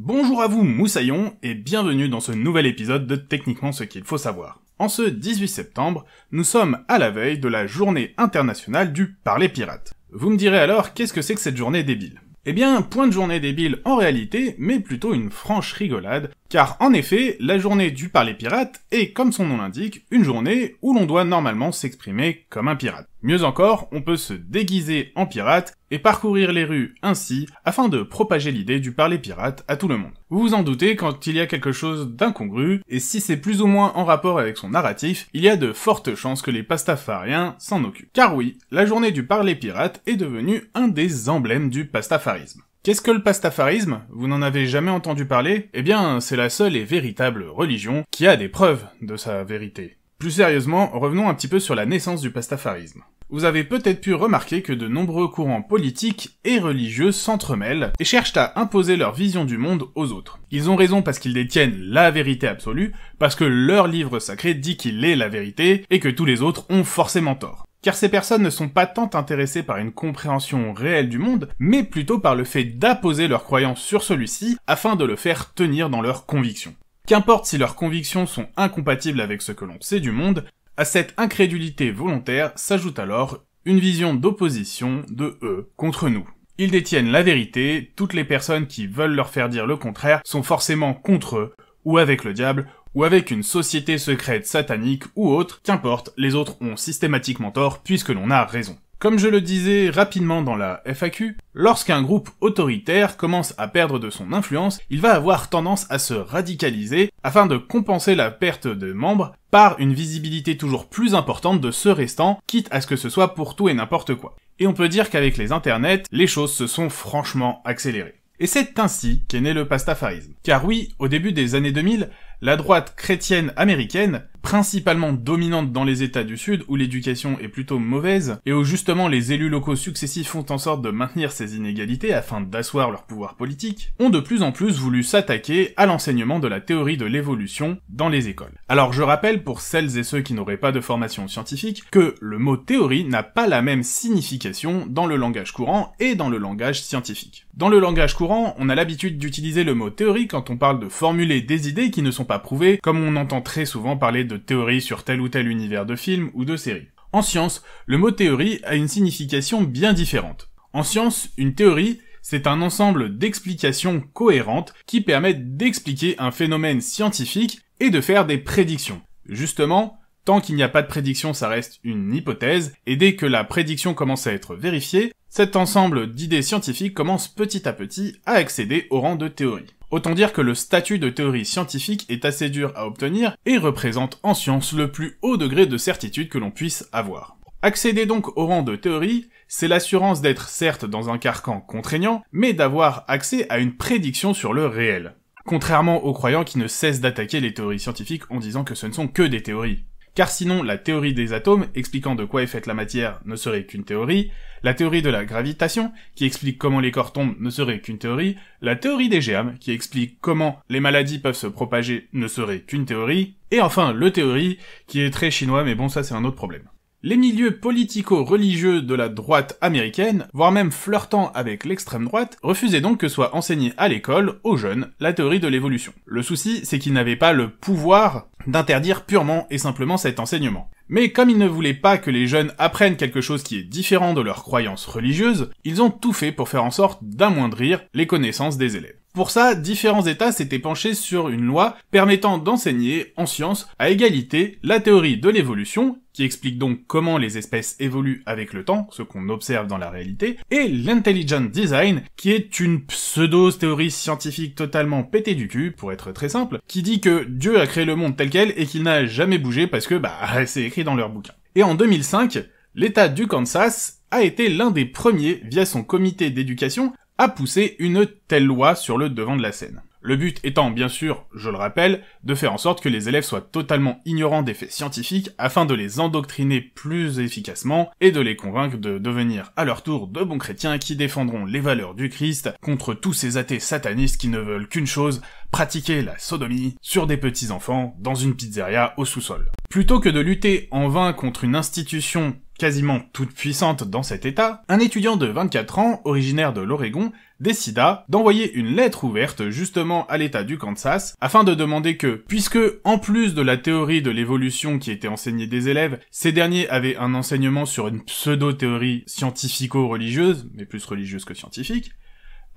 Bonjour à vous Moussaillon et bienvenue dans ce nouvel épisode de Techniquement ce qu'il faut savoir. En ce 18 septembre, nous sommes à la veille de la journée internationale du Parler Pirate. Vous me direz alors qu'est-ce que c'est que cette journée débile Eh bien, point de journée débile en réalité, mais plutôt une franche rigolade car en effet, la journée du parler pirate est, comme son nom l'indique, une journée où l'on doit normalement s'exprimer comme un pirate. Mieux encore, on peut se déguiser en pirate et parcourir les rues ainsi afin de propager l'idée du parler pirate à tout le monde. Vous vous en doutez, quand il y a quelque chose d'incongru, et si c'est plus ou moins en rapport avec son narratif, il y a de fortes chances que les pastafariens s'en occupent. Car oui, la journée du parler pirate est devenue un des emblèmes du pastafarisme. Qu'est-ce que le pastafarisme Vous n'en avez jamais entendu parler Eh bien, c'est la seule et véritable religion qui a des preuves de sa vérité. Plus sérieusement, revenons un petit peu sur la naissance du pastafarisme. Vous avez peut-être pu remarquer que de nombreux courants politiques et religieux s'entremêlent et cherchent à imposer leur vision du monde aux autres. Ils ont raison parce qu'ils détiennent la vérité absolue, parce que leur livre sacré dit qu'il est la vérité et que tous les autres ont forcément tort car ces personnes ne sont pas tant intéressées par une compréhension réelle du monde, mais plutôt par le fait d'apposer leurs croyances sur celui-ci afin de le faire tenir dans leurs convictions. Qu'importe si leurs convictions sont incompatibles avec ce que l'on sait du monde, à cette incrédulité volontaire s'ajoute alors une vision d'opposition de eux contre nous. Ils détiennent la vérité, toutes les personnes qui veulent leur faire dire le contraire sont forcément contre eux, ou avec le diable, ou avec une société secrète satanique ou autre, qu'importe, les autres ont systématiquement tort puisque l'on a raison. Comme je le disais rapidement dans la FAQ, lorsqu'un groupe autoritaire commence à perdre de son influence, il va avoir tendance à se radicaliser afin de compenser la perte de membres par une visibilité toujours plus importante de ce restant, quitte à ce que ce soit pour tout et n'importe quoi. Et on peut dire qu'avec les internets, les choses se sont franchement accélérées. Et c'est ainsi qu'est né le pastafarisme. Car oui, au début des années 2000, la droite chrétienne américaine principalement dominante dans les États du Sud où l'éducation est plutôt mauvaise et où justement les élus locaux successifs font en sorte de maintenir ces inégalités afin d'asseoir leur pouvoir politique, ont de plus en plus voulu s'attaquer à l'enseignement de la théorie de l'évolution dans les écoles. Alors je rappelle pour celles et ceux qui n'auraient pas de formation scientifique que le mot théorie n'a pas la même signification dans le langage courant et dans le langage scientifique. Dans le langage courant, on a l'habitude d'utiliser le mot théorie quand on parle de formuler des idées qui ne sont pas prouvées, comme on entend très souvent parler de théorie sur tel ou tel univers de film ou de série. En science, le mot théorie a une signification bien différente. En science, une théorie, c'est un ensemble d'explications cohérentes qui permettent d'expliquer un phénomène scientifique et de faire des prédictions. Justement, tant qu'il n'y a pas de prédiction, ça reste une hypothèse, et dès que la prédiction commence à être vérifiée, cet ensemble d'idées scientifiques commence petit à petit à accéder au rang de théorie. Autant dire que le statut de théorie scientifique est assez dur à obtenir et représente en science le plus haut degré de certitude que l'on puisse avoir. Accéder donc au rang de théorie, c'est l'assurance d'être certes dans un carcan contraignant, mais d'avoir accès à une prédiction sur le réel. Contrairement aux croyants qui ne cessent d'attaquer les théories scientifiques en disant que ce ne sont que des théories car sinon la théorie des atomes, expliquant de quoi est faite la matière, ne serait qu'une théorie, la théorie de la gravitation, qui explique comment les corps tombent, ne serait qu'une théorie, la théorie des germes, qui explique comment les maladies peuvent se propager, ne serait qu'une théorie, et enfin le théorie, qui est très chinois, mais bon ça c'est un autre problème. Les milieux politico-religieux de la droite américaine, voire même flirtant avec l'extrême droite, refusaient donc que soit enseignée à l'école, aux jeunes, la théorie de l'évolution. Le souci, c'est qu'ils n'avaient pas le pouvoir d'interdire purement et simplement cet enseignement. Mais comme ils ne voulaient pas que les jeunes apprennent quelque chose qui est différent de leurs croyances religieuses, ils ont tout fait pour faire en sorte d'amoindrir les connaissances des élèves. Pour ça, différents États s'étaient penchés sur une loi permettant d'enseigner en sciences à égalité la théorie de l'évolution, qui explique donc comment les espèces évoluent avec le temps, ce qu'on observe dans la réalité, et l'intelligent design, qui est une pseudo-théorie scientifique totalement pétée du cul, pour être très simple, qui dit que Dieu a créé le monde tel quel et qu'il n'a jamais bougé parce que, bah, c'est écrit dans leur bouquin. Et en 2005, l'État du Kansas a été l'un des premiers, via son comité d'éducation, a poussé une telle loi sur le devant de la scène. Le but étant, bien sûr, je le rappelle, de faire en sorte que les élèves soient totalement ignorants des faits scientifiques afin de les endoctriner plus efficacement et de les convaincre de devenir à leur tour de bons chrétiens qui défendront les valeurs du Christ contre tous ces athées satanistes qui ne veulent qu'une chose, pratiquer la sodomie sur des petits enfants dans une pizzeria au sous-sol. Plutôt que de lutter en vain contre une institution quasiment toute puissante dans cet état, un étudiant de 24 ans, originaire de l'Oregon, décida d'envoyer une lettre ouverte justement à l'état du Kansas afin de demander que, puisque en plus de la théorie de l'évolution qui était enseignée des élèves, ces derniers avaient un enseignement sur une pseudo-théorie scientifico-religieuse, mais plus religieuse que scientifique,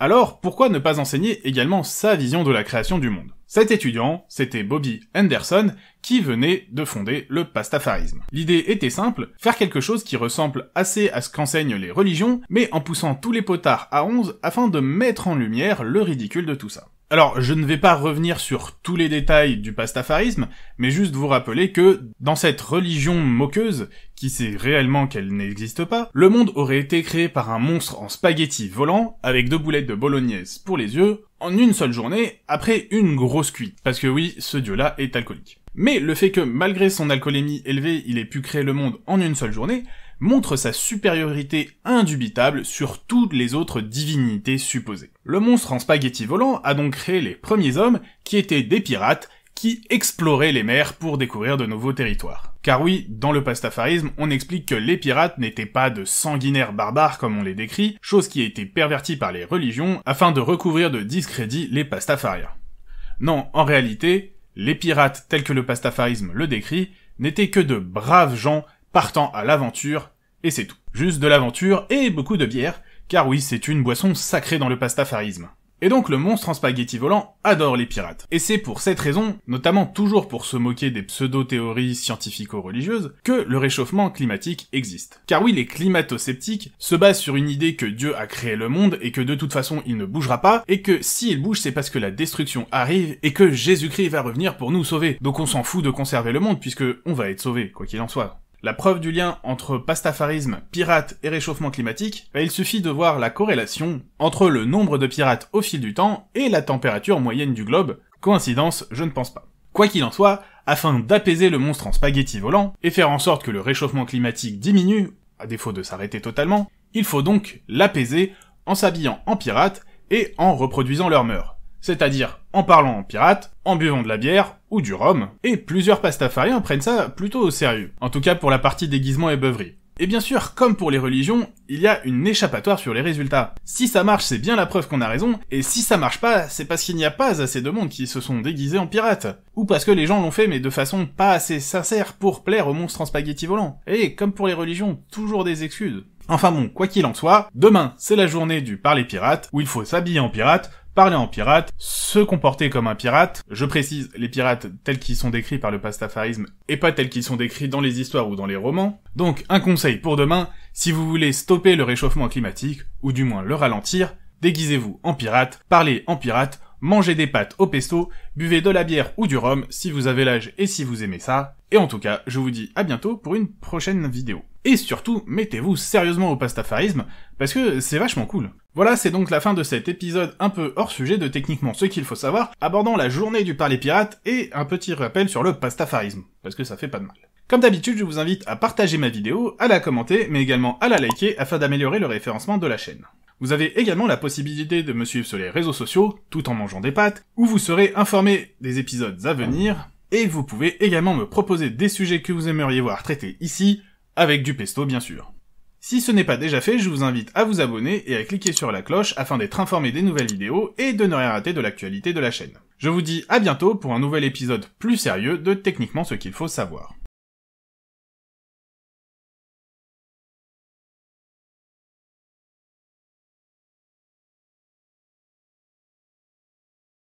alors, pourquoi ne pas enseigner également sa vision de la création du monde Cet étudiant, c'était Bobby Henderson, qui venait de fonder le pastafarisme. L'idée était simple, faire quelque chose qui ressemble assez à ce qu'enseignent les religions, mais en poussant tous les potards à 11 afin de mettre en lumière le ridicule de tout ça. Alors, je ne vais pas revenir sur tous les détails du pastafarisme, mais juste vous rappeler que, dans cette religion moqueuse, qui sait réellement qu'elle n'existe pas, le monde aurait été créé par un monstre en spaghetti volant, avec deux boulettes de bolognaise pour les yeux, en une seule journée, après une grosse cuite. Parce que oui, ce dieu-là est alcoolique. Mais le fait que, malgré son alcoolémie élevée, il ait pu créer le monde en une seule journée, montre sa supériorité indubitable sur toutes les autres divinités supposées. Le monstre en spaghetti volant a donc créé les premiers hommes qui étaient des pirates qui exploraient les mers pour découvrir de nouveaux territoires. Car oui, dans le pastafarisme, on explique que les pirates n'étaient pas de sanguinaires barbares comme on les décrit, chose qui a été pervertie par les religions afin de recouvrir de discrédit les pastafariens. Non, en réalité, les pirates tels que le pastafarisme le décrit n'étaient que de braves gens partant à l'aventure, et c'est tout. Juste de l'aventure et beaucoup de bière, car oui, c'est une boisson sacrée dans le pastafarisme. Et donc le monstre en spaghetti volant adore les pirates. Et c'est pour cette raison, notamment toujours pour se moquer des pseudo-théories scientifico-religieuses, que le réchauffement climatique existe. Car oui, les climato-sceptiques se basent sur une idée que Dieu a créé le monde et que de toute façon il ne bougera pas, et que s'il bouge c'est parce que la destruction arrive et que Jésus-Christ va revenir pour nous sauver. Donc on s'en fout de conserver le monde puisque on va être sauvé, quoi qu'il en soit la preuve du lien entre pastafarisme, pirate et réchauffement climatique, bah, il suffit de voir la corrélation entre le nombre de pirates au fil du temps et la température moyenne du globe. Coïncidence, je ne pense pas. Quoi qu'il en soit, afin d'apaiser le monstre en spaghetti volant et faire en sorte que le réchauffement climatique diminue, à défaut de s'arrêter totalement, il faut donc l'apaiser en s'habillant en pirate et en reproduisant leurs mœurs c'est-à-dire en parlant en pirate, en buvant de la bière ou du rhum, et plusieurs pastafariens prennent ça plutôt au sérieux, en tout cas pour la partie déguisement et beuverie. Et bien sûr, comme pour les religions, il y a une échappatoire sur les résultats. Si ça marche, c'est bien la preuve qu'on a raison, et si ça marche pas, c'est parce qu'il n'y a pas assez de monde qui se sont déguisés en pirates. Ou parce que les gens l'ont fait mais de façon pas assez sincère pour plaire aux monstres en spaghetti volants. Et comme pour les religions, toujours des excuses. Enfin bon, quoi qu'il en soit, demain, c'est la journée du Parler Pirate, où il faut s'habiller en pirate, parler en pirate, se comporter comme un pirate. Je précise, les pirates tels qu'ils sont décrits par le pastafarisme et pas tels qu'ils sont décrits dans les histoires ou dans les romans. Donc, un conseil pour demain, si vous voulez stopper le réchauffement climatique, ou du moins le ralentir, déguisez-vous en pirate, parlez en pirate, mangez des pâtes au pesto, buvez de la bière ou du rhum si vous avez l'âge et si vous aimez ça. Et en tout cas, je vous dis à bientôt pour une prochaine vidéo. Et surtout, mettez-vous sérieusement au pastafarisme, parce que c'est vachement cool. Voilà, c'est donc la fin de cet épisode un peu hors sujet de techniquement ce qu'il faut savoir, abordant la journée du parler pirate et un petit rappel sur le pastafarisme, parce que ça fait pas de mal. Comme d'habitude, je vous invite à partager ma vidéo, à la commenter, mais également à la liker afin d'améliorer le référencement de la chaîne. Vous avez également la possibilité de me suivre sur les réseaux sociaux, tout en mangeant des pâtes, où vous serez informé des épisodes à venir, et vous pouvez également me proposer des sujets que vous aimeriez voir traités ici, avec du pesto bien sûr. Si ce n'est pas déjà fait, je vous invite à vous abonner et à cliquer sur la cloche afin d'être informé des nouvelles vidéos et de ne rien rater de l'actualité de la chaîne. Je vous dis à bientôt pour un nouvel épisode plus sérieux de Techniquement ce qu'il faut savoir.